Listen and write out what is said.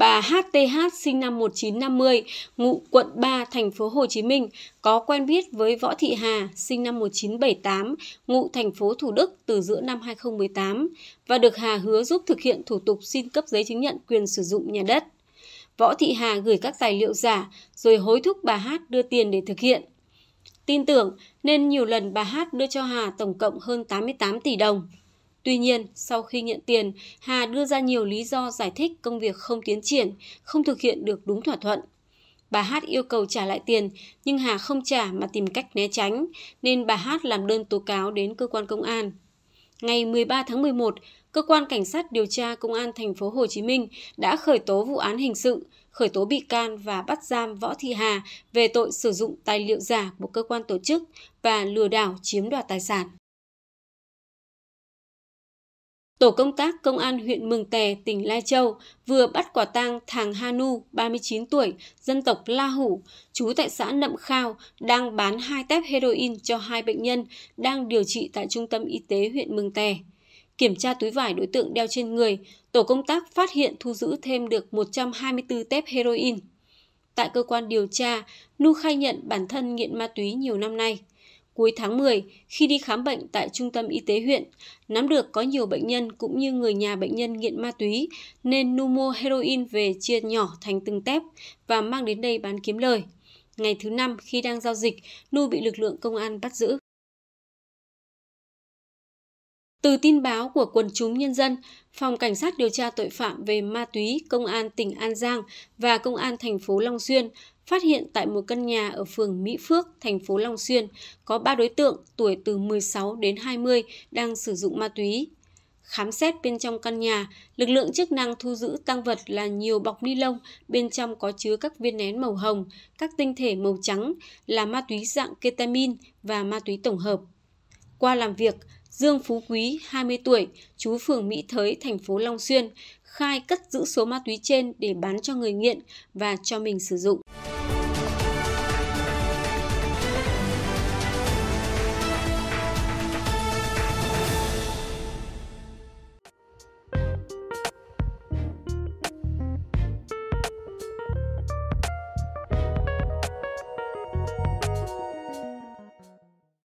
Bà HTH sinh năm 1950, ngụ quận 3, thành phố Hồ Chí Minh, có quen biết với Võ Thị Hà, sinh năm 1978, ngụ thành phố Thủ Đức từ giữa năm 2018 và được Hà hứa giúp thực hiện thủ tục xin cấp giấy chứng nhận quyền sử dụng nhà đất. Võ Thị Hà gửi các tài liệu giả rồi hối thúc bà Hát đưa tiền để thực hiện. Tin tưởng nên nhiều lần bà Hát đưa cho Hà tổng cộng hơn 88 tỷ đồng. Tuy nhiên, sau khi nhận tiền, Hà đưa ra nhiều lý do giải thích công việc không tiến triển, không thực hiện được đúng thỏa thuận. Bà Hát yêu cầu trả lại tiền, nhưng Hà không trả mà tìm cách né tránh, nên bà Hát làm đơn tố cáo đến cơ quan công an. Ngày 13 tháng 11, cơ quan cảnh sát điều tra công an thành phố Hồ Chí Minh đã khởi tố vụ án hình sự, khởi tố bị can và bắt giam Võ Thị Hà về tội sử dụng tài liệu giả của cơ quan tổ chức và lừa đảo chiếm đoạt tài sản. Tổ công tác Công an huyện Mường Tè, tỉnh Lai Châu vừa bắt quả tang Thàng Hanu, 39 tuổi, dân tộc La Hủ, trú tại xã Nậm Khao, đang bán hai tép heroin cho hai bệnh nhân đang điều trị tại Trung tâm Y tế huyện Mường Tè. Kiểm tra túi vải đối tượng đeo trên người, tổ công tác phát hiện thu giữ thêm được 124 tép heroin. Tại cơ quan điều tra, Nu khai nhận bản thân nghiện ma túy nhiều năm nay cuối tháng 10 khi đi khám bệnh tại trung tâm y tế huyện, nắm được có nhiều bệnh nhân cũng như người nhà bệnh nhân nghiện ma túy nên nu mua heroin về chia nhỏ thành từng tép và mang đến đây bán kiếm lời. Ngày thứ năm khi đang giao dịch, Nu bị lực lượng công an bắt giữ. Từ tin báo của quần chúng nhân dân, Phòng Cảnh sát điều tra tội phạm về ma túy Công an tỉnh An Giang và Công an thành phố Long Xuyên phát hiện tại một căn nhà ở phường Mỹ Phước, thành phố Long Xuyên có 3 đối tượng tuổi từ 16 đến 20 đang sử dụng ma túy. Khám xét bên trong căn nhà, lực lượng chức năng thu giữ tăng vật là nhiều bọc ni lông, bên trong có chứa các viên nén màu hồng, các tinh thể màu trắng là ma túy dạng ketamin và ma túy tổng hợp. Qua làm việc, Dương Phú Quý, 20 tuổi, chú phường Mỹ Thới, thành phố Long Xuyên, khai cất giữ số ma túy trên để bán cho người nghiện và cho mình sử dụng.